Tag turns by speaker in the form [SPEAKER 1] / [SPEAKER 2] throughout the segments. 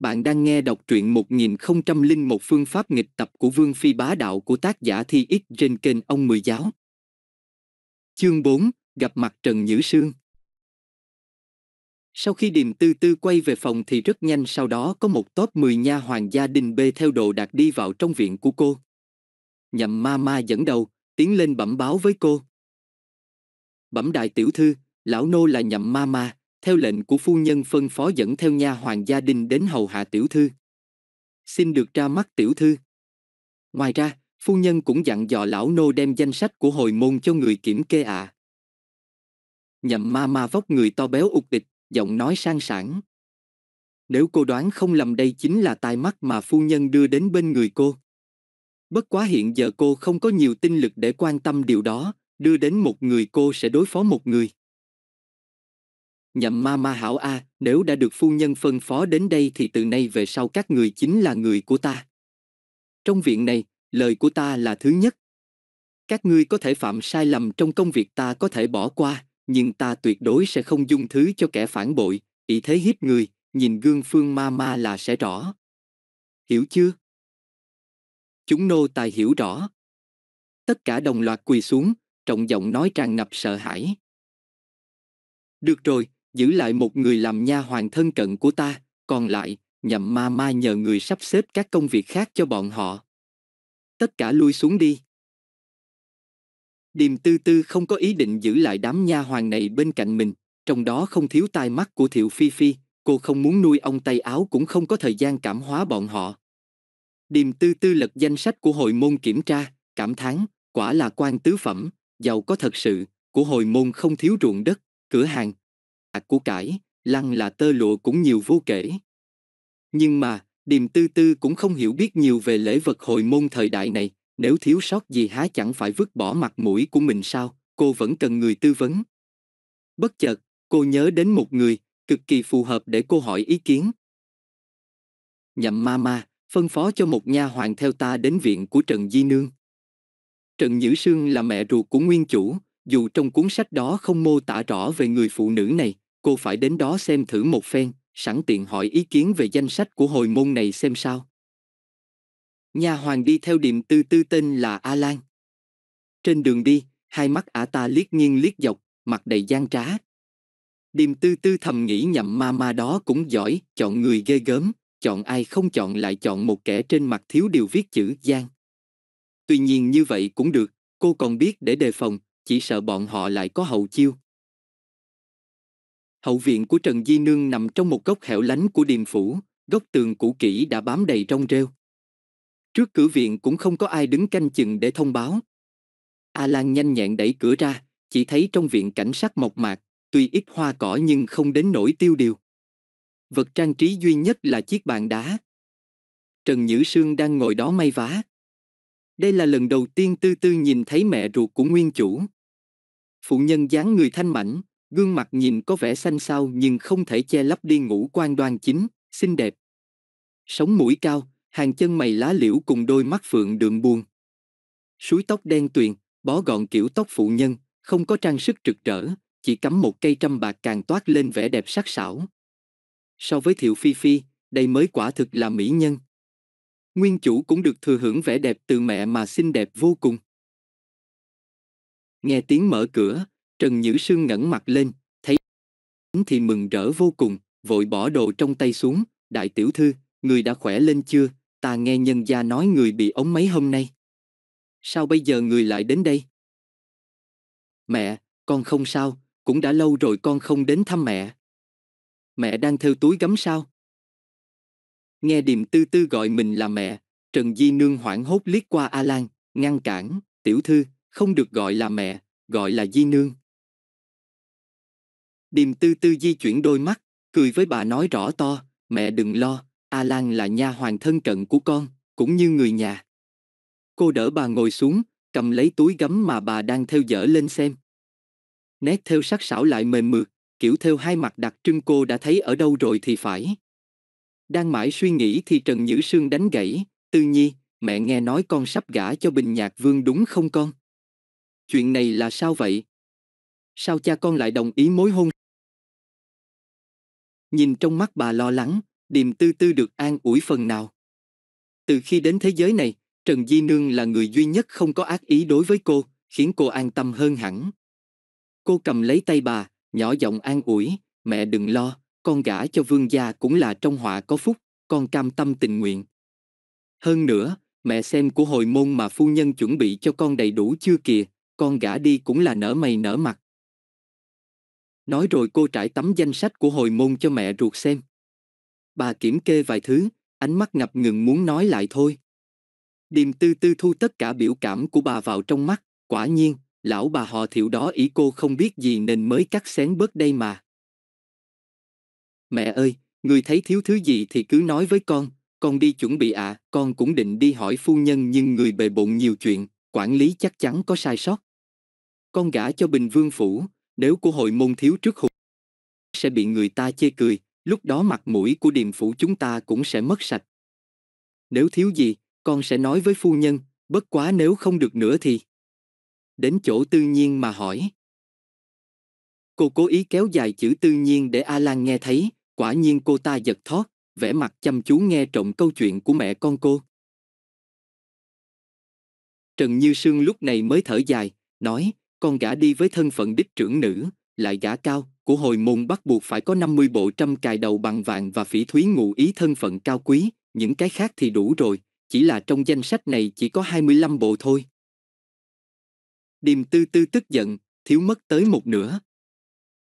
[SPEAKER 1] Bạn đang nghe đọc truyện 1001 phương pháp nghịch tập của Vương Phi Bá Đạo của tác giả Thi X trên kênh Ông Mười Giáo. Chương 4, gặp mặt Trần Nhữ Sương. Sau khi Điềm Tư Tư quay về phòng thì rất nhanh sau đó có một top 10 nha hoàng gia đình bê theo đồ đạc đi vào trong viện của cô. Nhậm ma ma dẫn đầu, tiến lên bẩm báo với cô. Bẩm đại tiểu thư, lão nô là nhậm ma ma, theo lệnh của phu nhân phân phó dẫn theo nha hoàng gia đình đến hầu hạ tiểu thư. Xin được ra mắt tiểu thư. Ngoài ra, phu nhân cũng dặn dò lão nô đem danh sách của hồi môn cho người kiểm kê ạ. À. Nhậm ma ma vóc người to béo ục địch, giọng nói sang sảng. Nếu cô đoán không lầm đây chính là tai mắt mà phu nhân đưa đến bên người cô. Bất quá hiện giờ cô không có nhiều tinh lực để quan tâm điều đó, đưa đến một người cô sẽ đối phó một người nhậm ma ma hảo a, à, nếu đã được phu nhân phân phó đến đây thì từ nay về sau các người chính là người của ta. Trong viện này, lời của ta là thứ nhất. Các ngươi có thể phạm sai lầm trong công việc ta có thể bỏ qua, nhưng ta tuyệt đối sẽ không dung thứ cho kẻ phản bội, ý thế hiếp người, nhìn gương phương ma ma là sẽ rõ. Hiểu chưa? Chúng nô tài hiểu rõ. Tất cả đồng loạt quỳ xuống, trọng giọng nói tràn ngập sợ hãi. Được rồi, giữ lại một người làm nha hoàng thân cận của ta, còn lại, nhậm ma ma nhờ người sắp xếp các công việc khác cho bọn họ. Tất cả lui xuống đi. Điềm tư tư không có ý định giữ lại đám nha hoàng này bên cạnh mình, trong đó không thiếu tai mắt của Thiệu Phi Phi, cô không muốn nuôi ông tay áo cũng không có thời gian cảm hóa bọn họ. Điềm tư tư lật danh sách của hội môn kiểm tra, cảm thán, quả là quan tứ phẩm, giàu có thật sự, của hồi môn không thiếu ruộng đất, cửa hàng, À, của cải, lăng là tơ lụa cũng nhiều vô kể. Nhưng mà, Điềm Tư Tư cũng không hiểu biết nhiều về lễ vật hồi môn thời đại này, nếu thiếu sót gì há chẳng phải vứt bỏ mặt mũi của mình sao, cô vẫn cần người tư vấn. Bất chợt, cô nhớ đến một người, cực kỳ phù hợp để cô hỏi ý kiến. Nhậm ma ma, phân phó cho một nha hoàng theo ta đến viện của Trần Di Nương. Trần Nhữ Sương là mẹ ruột của nguyên chủ, dù trong cuốn sách đó không mô tả rõ về người phụ nữ này, cô phải đến đó xem thử một phen, sẵn tiện hỏi ý kiến về danh sách của hồi môn này xem sao. Nhà hoàng đi theo điềm tư tư tên là A Lan. Trên đường đi, hai mắt ả ta liếc nghiêng liếc dọc, mặt đầy gian trá. Điềm tư tư thầm nghĩ nhậm ma ma đó cũng giỏi, chọn người ghê gớm, chọn ai không chọn lại chọn một kẻ trên mặt thiếu điều viết chữ gian. Tuy nhiên như vậy cũng được, cô còn biết để đề phòng, chỉ sợ bọn họ lại có hậu chiêu. Hậu viện của Trần Di Nương nằm trong một góc hẻo lánh của điềm phủ, góc tường cũ kỹ đã bám đầy rong rêu. Trước cửa viện cũng không có ai đứng canh chừng để thông báo. A Lan nhanh nhẹn đẩy cửa ra, chỉ thấy trong viện cảnh sắc mộc mạc, tuy ít hoa cỏ nhưng không đến nỗi tiêu điều. Vật trang trí duy nhất là chiếc bàn đá. Trần Nhữ Sương đang ngồi đó may vá. Đây là lần đầu tiên Tư Tư nhìn thấy mẹ ruột của nguyên chủ. Phụ nhân dáng người thanh mảnh, gương mặt nhìn có vẻ xanh xao nhưng không thể che lấp đi ngũ quan đoan chính, xinh đẹp. Sống mũi cao, hàng chân mày lá liễu cùng đôi mắt phượng đường buồn. Suối tóc đen tuyền, bó gọn kiểu tóc phụ nhân, không có trang sức rực rỡ, chỉ cắm một cây trăm bạc càng toát lên vẻ đẹp sắc sảo. So với Thiệu Phi Phi, đây mới quả thực là mỹ nhân. Nguyên chủ cũng được thừa hưởng vẻ đẹp từ mẹ mà xinh đẹp vô cùng. Nghe tiếng mở cửa, Trần Nhữ Sương ngẩng mặt lên, thấy thì mừng rỡ vô cùng, vội bỏ đồ trong tay xuống, đại tiểu thư, người đã khỏe lên chưa, ta nghe nhân gia nói người bị ống mấy hôm nay. Sao bây giờ người lại đến đây? Mẹ, con không sao, cũng đã lâu rồi con không đến thăm mẹ. Mẹ đang theo túi gấm sao? Nghe điềm tư tư gọi mình là mẹ, Trần Di Nương hoảng hốt liếc qua A Lan, ngăn cản, tiểu thư, không được gọi là mẹ, gọi là Di Nương. Điềm tư tư di chuyển đôi mắt, cười với bà nói rõ to, mẹ đừng lo, A Lan là nha hoàng thân cận của con, cũng như người nhà. Cô đỡ bà ngồi xuống, cầm lấy túi gấm mà bà đang theo dở lên xem. Nét theo sắc sảo lại mềm mượt, kiểu theo hai mặt đặc trưng cô đã thấy ở đâu rồi thì phải. Đang mãi suy nghĩ thì Trần Nhữ Sương đánh gãy, Tư Nhi, mẹ nghe nói con sắp gả cho Bình Nhạc Vương đúng không con? Chuyện này là sao vậy? Sao cha con lại đồng ý mối hôn nhìn trong mắt bà lo lắng, điềm tư tư được an ủi phần nào. Từ khi đến thế giới này, Trần Di Nương là người duy nhất không có ác ý đối với cô, khiến cô an tâm hơn hẳn. Cô cầm lấy tay bà, nhỏ giọng an ủi, mẹ đừng lo, con gả cho vương gia cũng là trong họa có phúc, con cam tâm tình nguyện. Hơn nữa, mẹ xem của hồi môn mà phu nhân chuẩn bị cho con đầy đủ chưa kìa, con gả đi cũng là nở mày nở mặt. Nói rồi cô trải tấm danh sách của hồi môn cho mẹ ruột xem. Bà kiểm kê vài thứ, ánh mắt ngập ngừng muốn nói lại thôi. Điềm tư tư thu tất cả biểu cảm của bà vào trong mắt, quả nhiên, lão bà họ thiệu đó ý cô không biết gì nên mới cắt xén bớt đây mà. Mẹ ơi, người thấy thiếu thứ gì thì cứ nói với con, con đi chuẩn bị ạ, à, con cũng định đi hỏi phu nhân nhưng người bề bộn nhiều chuyện, quản lý chắc chắn có sai sót. Con gả cho Bình Vương Phủ, nếu của hội môn thiếu trước hụt sẽ bị người ta chê cười, lúc đó mặt mũi của điềm phủ chúng ta cũng sẽ mất sạch. Nếu thiếu gì, con sẽ nói với phu nhân, bất quá nếu không được nữa thì... Đến chỗ tư nhiên mà hỏi. Cô cố ý kéo dài chữ tư nhiên để A Lan nghe thấy, quả nhiên cô ta giật thót, vẻ mặt chăm chú nghe trộm câu chuyện của mẹ con cô. Trần Như Sương lúc này mới thở dài, nói, con gã đi với thân phận đích trưởng nữ, lại gã cao, của hồi môn bắt buộc phải có 50 bộ trăm cài đầu bằng vàng và phỉ thúy ngụ ý thân phận cao quý, những cái khác thì đủ rồi, chỉ là trong danh sách này chỉ có 25 bộ thôi. Điềm tư tư tức giận, thiếu mất tới một nửa.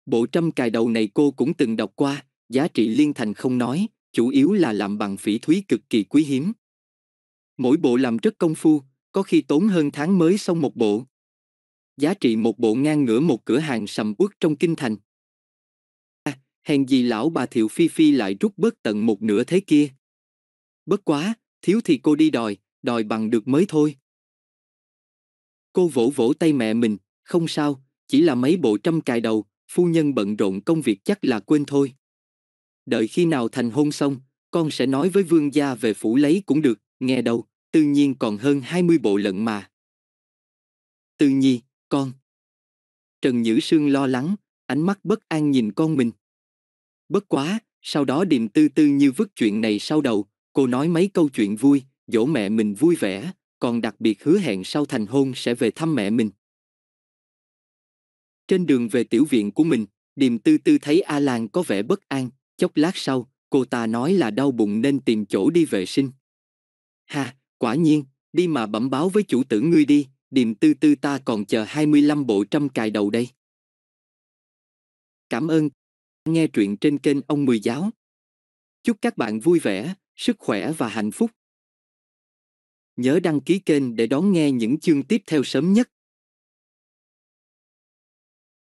[SPEAKER 1] Bộ trăm cài đầu này cô cũng từng đọc qua, giá trị liên thành không nói, chủ yếu là làm bằng phỉ thúy cực kỳ quý hiếm. Mỗi bộ làm rất công phu, có khi tốn hơn tháng mới xong một bộ giá trị một bộ ngang ngửa một cửa hàng sầm uất trong kinh thành. À, hèn gì lão bà Thiệu Phi Phi lại rút bớt tận một nửa thế kia. Bất quá, thiếu thì cô đi đòi, đòi bằng được mới thôi. Cô vỗ vỗ tay mẹ mình, không sao, chỉ là mấy bộ trăm cài đầu, phu nhân bận rộn công việc chắc là quên thôi. Đợi khi nào thành hôn xong, con sẽ nói với vương gia về phủ lấy cũng được, nghe đâu, tự nhiên còn hơn 20 bộ lận mà. Tự nhiên. Con. Trần Nhữ Sương lo lắng, ánh mắt bất an nhìn con mình. Bất quá, sau đó điềm tư tư như vứt chuyện này sau đầu, cô nói mấy câu chuyện vui, dỗ mẹ mình vui vẻ, còn đặc biệt hứa hẹn sau thành hôn sẽ về thăm mẹ mình. Trên đường về tiểu viện của mình, điềm tư tư thấy A Lan có vẻ bất an, chốc lát sau, cô ta nói là đau bụng nên tìm chỗ đi vệ sinh. Ha, quả nhiên, đi mà bẩm báo với chủ tử ngươi đi, điềm tư tư ta còn chờ 25 bộ trăm cài đầu đây. Cảm ơn. Nghe truyện trên kênh Ông Mười Giáo. Chúc các bạn vui vẻ, sức khỏe và hạnh phúc. Nhớ đăng ký kênh để đón nghe những chương tiếp theo sớm nhất.